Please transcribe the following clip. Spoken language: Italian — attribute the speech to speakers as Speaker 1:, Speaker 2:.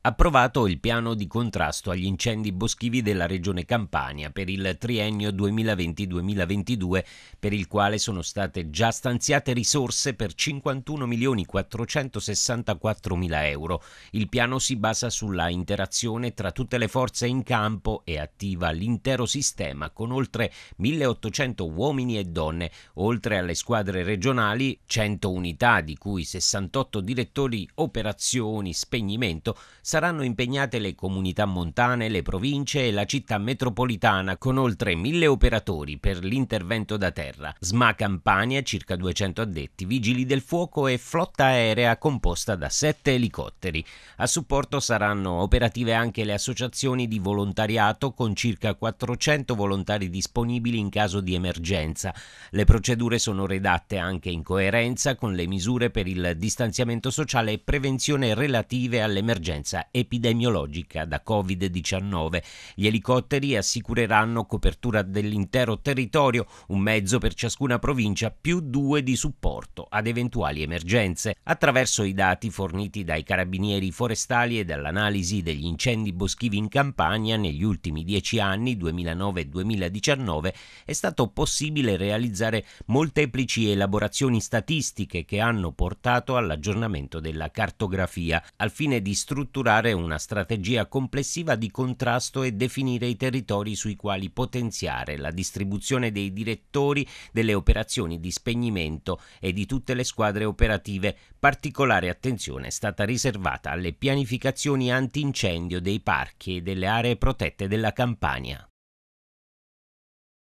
Speaker 1: approvato il piano di contrasto agli incendi boschivi della Regione Campania per il triennio 2020-2022, per il quale sono state già stanziate risorse per 51.464.000 euro. Il piano si basa sulla interazione tra tutte le forze in campo e attiva l'intero sistema con oltre 1.800 uomini e donne, oltre alle squadre regionali, 100 unità di cui 68 direttori operazioni, spegnimento, saranno impegnate le comunità montane, le province e la città metropolitana con oltre mille operatori per l'intervento da terra, SMA Campania, circa 200 addetti, vigili del fuoco e flotta aerea composta da sette elicotteri. A supporto saranno operative anche le associazioni di volontariato con circa 400 volontari disponibili in caso di emergenza. Le procedure sono redatte anche in coerenza con le misure per il distanziamento sociale e prevenzione relative all'emergenza emergenza epidemiologica da Covid-19. Gli elicotteri assicureranno copertura dell'intero territorio, un mezzo per ciascuna provincia, più due di supporto ad eventuali emergenze. Attraverso i dati forniti dai carabinieri forestali e dall'analisi degli incendi boschivi in Campania negli ultimi dieci anni, 2009-2019, è stato possibile realizzare molteplici elaborazioni statistiche che hanno portato all'aggiornamento della cartografia al fine di strutturare elaborare una strategia complessiva di contrasto e definire i territori sui quali potenziare la distribuzione dei direttori delle operazioni di spegnimento e di tutte le squadre operative. Particolare attenzione è stata riservata alle pianificazioni antincendio dei parchi e delle aree protette della Campania.